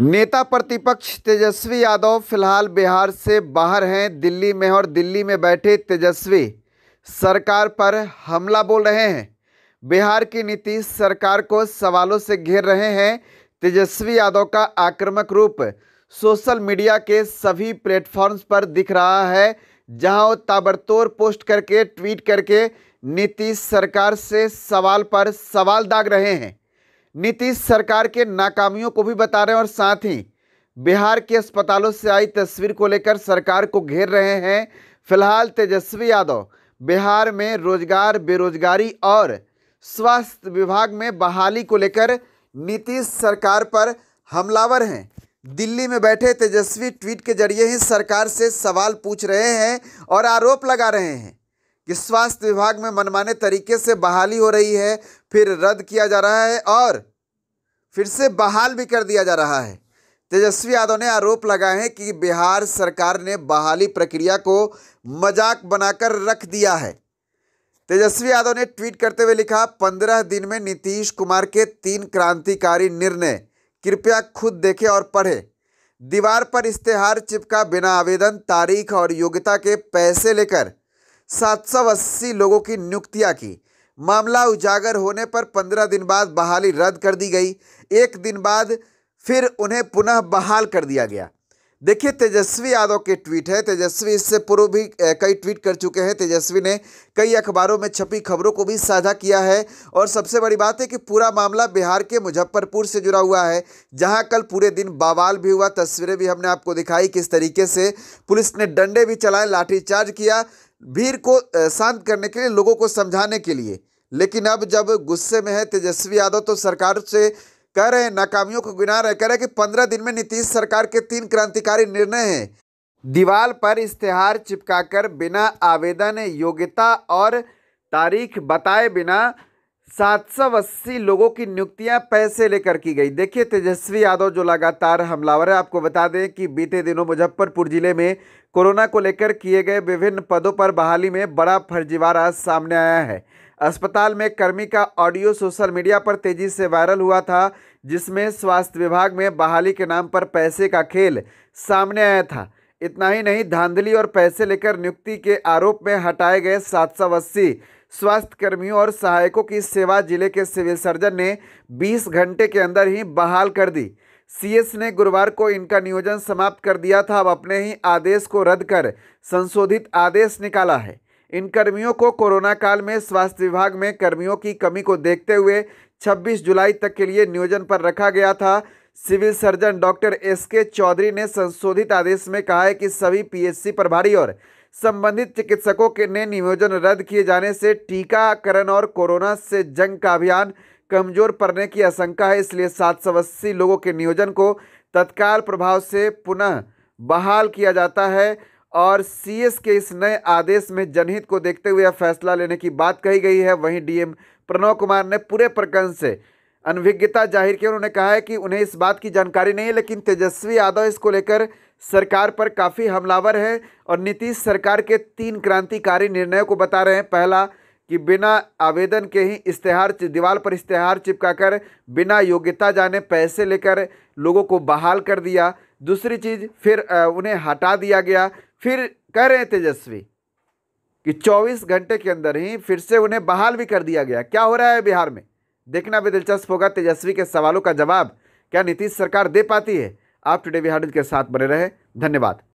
नेता प्रतिपक्ष तेजस्वी यादव फिलहाल बिहार से बाहर हैं दिल्ली में और दिल्ली में बैठे तेजस्वी सरकार पर हमला बोल रहे हैं बिहार की नीतीश सरकार को सवालों से घेर रहे हैं तेजस्वी यादव का आक्रामक रूप सोशल मीडिया के सभी प्लेटफॉर्म्स पर दिख रहा है जहां वो ताबड़तोड़ पोस्ट करके ट्वीट करके नीतीश सरकार से सवाल पर सवाल दाग रहे हैं नीतीश सरकार के नाकामियों को भी बता रहे हैं और साथ ही बिहार के अस्पतालों से आई तस्वीर को लेकर सरकार को घेर रहे हैं फिलहाल तेजस्वी यादव बिहार में रोजगार बेरोजगारी और स्वास्थ्य विभाग में बहाली को लेकर नीतीश सरकार पर हमलावर हैं दिल्ली में बैठे तेजस्वी ट्वीट के जरिए ही सरकार से सवाल पूछ रहे हैं और आरोप लगा रहे हैं कि स्वास्थ्य विभाग में मनमाने तरीके से बहाली हो रही है फिर रद्द किया जा रहा है और फिर से बहाल भी कर दिया जा रहा है तेजस्वी यादव ने आरोप लगाए हैं कि बिहार सरकार ने बहाली प्रक्रिया को मजाक बनाकर रख दिया है तेजस्वी यादव ने ट्वीट करते हुए लिखा पंद्रह दिन में नीतीश कुमार के तीन क्रांतिकारी निर्णय कृपया खुद देखें और पढ़ें दीवार पर इश्तेहार चिपका बिना आवेदन तारीख और योग्यता के पैसे लेकर सात सौ अस्सी लोगों की नियुक्तियां की मामला उजागर होने पर पंद्रह दिन बाद बहाली रद्द कर दी गई एक दिन बाद फिर उन्हें पुनः बहाल कर दिया गया देखिए तेजस्वी यादव के ट्वीट है तेजस्वी इससे पूर्व भी कई ट्वीट कर चुके हैं तेजस्वी ने कई अखबारों में छपी खबरों को भी साझा किया है और सबसे बड़ी बात है कि पूरा मामला बिहार के मुजफ्फरपुर से जुड़ा हुआ है जहां कल पूरे दिन बवाल भी हुआ तस्वीरें भी हमने आपको दिखाई किस तरीके से पुलिस ने डंडे भी चलाए लाठीचार्ज किया भीड़ को शांत करने के लिए लोगों को समझाने के लिए लेकिन अब जब गुस्से में है तेजस्वी यादव तो सरकार से कह रहे हैं नाकामियों को गिना रहे कह रहे हैं कि पंद्रह दिन में नीतीश सरकार के तीन क्रांतिकारी निर्णय हैं दीवार पर इश्तेहार चिपकाकर बिना आवेदन योग्यता और तारीख बताए बिना सात सौ अस्सी लोगों की नियुक्तियां पैसे लेकर की गई देखिए तेजस्वी यादव जो लगातार हमलावर है आपको बता दें कि बीते दिनों मुजफ्फरपुर जिले में कोरोना को लेकर किए गए विभिन्न पदों पर बहाली में बड़ा फर्जीवाड़ा सामने आया है अस्पताल में कर्मी का ऑडियो सोशल मीडिया पर तेजी से वायरल हुआ था जिसमें स्वास्थ्य विभाग में बहाली के नाम पर पैसे का खेल सामने आया था इतना ही नहीं धांधली और पैसे लेकर नियुक्ति के आरोप में हटाए गए सात सौ अस्सी स्वास्थ्य कर्मियों और सहायकों की सेवा जिले के सिविल सर्जन ने 20 घंटे के अंदर ही बहाल कर दी सीएस ने गुरुवार को इनका नियोजन समाप्त कर दिया था अब अपने ही आदेश को रद्द कर संशोधित आदेश निकाला है इन कर्मियों को कोरोना काल में स्वास्थ्य विभाग में कर्मियों की कमी को देखते हुए 26 जुलाई तक के लिए नियोजन पर रखा गया था सिविल सर्जन डॉक्टर एस के चौधरी ने संशोधित आदेश में कहा है कि सभी पीएससी प्रभारी और संबंधित चिकित्सकों के नए नियोजन रद्द किए जाने से टीकाकरण और कोरोना से जंग का अभियान कमजोर पड़ने की आशंका है इसलिए सात सौ अस्सी लोगों के नियोजन को तत्काल प्रभाव से पुनः बहाल किया जाता है और सीएस के इस नए आदेश में जनहित को देखते हुए यह फैसला लेने की बात कही गई है वहीं डीएम प्रणव कुमार ने पूरे प्रकरण से अनभिज्ञता जाहिर की उन्होंने कहा है कि उन्हें इस बात की जानकारी नहीं है लेकिन तेजस्वी यादव इसको लेकर सरकार पर काफ़ी हमलावर हैं और नीतीश सरकार के तीन क्रांतिकारी निर्णयों को बता रहे हैं पहला कि बिना आवेदन के ही इश्तेहार दीवार पर इश्तेहार चिपकाकर बिना योग्यता जाने पैसे लेकर लोगों को बहाल कर दिया दूसरी चीज़ फिर उन्हें हटा दिया गया फिर कह रहे हैं तेजस्वी कि 24 घंटे के अंदर ही फिर से उन्हें बहाल भी कर दिया गया क्या हो रहा है बिहार में देखना भी दिलचस्प होगा तेजस्वी के सवालों का जवाब क्या नीतीश सरकार दे पाती है आप टुडे बिहार के साथ बने रहे धन्यवाद